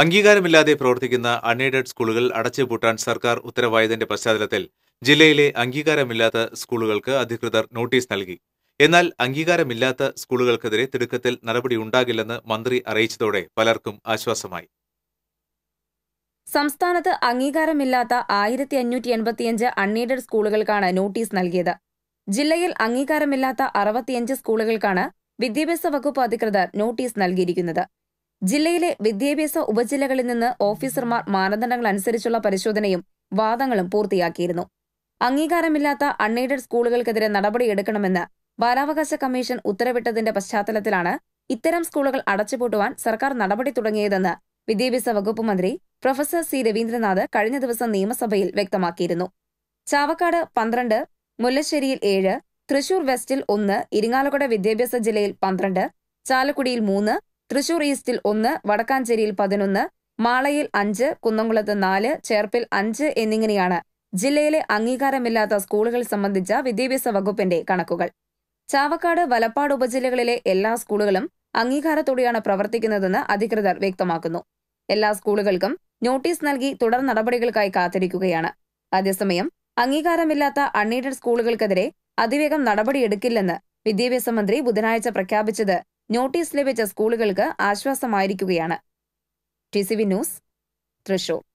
അംഗീകാരമില്ലാതെ പ്രവർത്തിക്കുന്ന അൺഎയ്ഡഡ് സ്കൂളുകൾ അടച്ചുപൂട്ടാൻ സർക്കാർ ഉത്തരവായതിന്റെ പശ്ചാത്തലത്തിൽ ജില്ലയിലെ അംഗീകാരമില്ലാത്ത സ്കൂളുകൾക്ക് അധികൃതർ നോട്ടീസ് നൽകി എന്നാൽ അംഗീകാരമില്ലാത്ത സ്കൂളുകൾക്കെതിരെ തിടുക്കത്തിൽ നടപടി ഉണ്ടാകില്ലെന്ന് മന്ത്രി അറിയിച്ചതോടെ പലർക്കും ആശ്വാസമായി സംസ്ഥാനത്ത് അംഗീകാരമില്ലാത്ത ആയിരത്തി അഞ്ഞൂറ്റി എൺപത്തിയഞ്ച് അൺഎയ്ഡഡ് സ്കൂളുകൾക്കാണ് നോട്ടീസ് നൽകിയത് ജില്ലയിൽ അംഗീകാരമില്ലാത്ത അറുപത്തിയഞ്ച് സ്കൂളുകൾക്കാണ് വിദ്യാഭ്യാസ വകുപ്പ് അധികൃതർ നോട്ടീസ് നൽകിയിരിക്കുന്നത് ജില്ലയിലെ വിദ്യാഭ്യാസ ഉപജില്ലകളിൽ നിന്ന് ഓഫീസർമാർ മാനദണ്ഡങ്ങൾ അനുസരിച്ചുള്ള പരിശോധനയും വാദങ്ങളും പൂർത്തിയാക്കിയിരുന്നു അംഗീകാരമില്ലാത്ത അൺഎയ്ഡഡ് സ്കൂളുകൾക്കെതിരെ നടപടിയെടുക്കണമെന്ന് ബാലാവകാശ കമ്മീഷൻ ഉത്തരവിട്ടതിന്റെ പശ്ചാത്തലത്തിലാണ് ഇത്തരം സ്കൂളുകൾ അടച്ചുപൂട്ടുവാൻ സർക്കാർ നടപടി തുടങ്ങിയതെന്ന് വിദ്യാഭ്യാസ വകുപ്പ് മന്ത്രി പ്രൊഫസർ സി രവീന്ദ്രനാഥ് കഴിഞ്ഞ ദിവസം നിയമസഭയിൽ വ്യക്തമാക്കിയിരുന്നു ചാവക്കാട് പന്ത്രണ്ട് മുല്ലശ്ശേരിയിൽ ഏഴ് തൃശൂർ വെസ്റ്റിൽ ഒന്ന് ഇരിങ്ങാലക്കുട വിദ്യാഭ്യാസ ജില്ലയിൽ പന്ത്രണ്ട് ചാലക്കുടിയിൽ മൂന്ന് തൃശൂർ ഈസ്റ്റിൽ ഒന്ന് വടക്കാഞ്ചേരിയിൽ പതിനൊന്ന് മാളയിൽ അഞ്ച് കുന്നംകുളത്ത് നാല് ചേർപ്പിൽ അഞ്ച് എന്നിങ്ങനെയാണ് ജില്ലയിലെ അംഗീകാരമില്ലാത്ത സ്കൂളുകൾ സംബന്ധിച്ച വിദ്യാഭ്യാസ വകുപ്പിന്റെ കണക്കുകൾ ചാവക്കാട് വലപ്പാട് ഉപജില്ലകളിലെ എല്ലാ സ്കൂളുകളും അംഗീകാരത്തോടെയാണ് പ്രവർത്തിക്കുന്നതെന്ന് അധികൃതർ വ്യക്തമാക്കുന്നു എല്ലാ സ്കൂളുകൾക്കും നോട്ടീസ് നൽകി തുടർ നടപടികൾക്കായി കാത്തിരിക്കുകയാണ് അതേസമയം അംഗീകാരമില്ലാത്ത അൺഎയ്ഡഡ് സ്കൂളുകൾക്കെതിരെ അതിവേഗം നടപടിയെടുക്കില്ലെന്ന് വിദ്യാഭ്യാസ മന്ത്രി ബുധനാഴ്ച പ്രഖ്യാപിച്ചത് നോട്ടീസ് ലഭിച്ച സ്കൂളുകൾക്ക് ആശ്വാസമായിരിക്കുകയാണ് T C V news Thrissur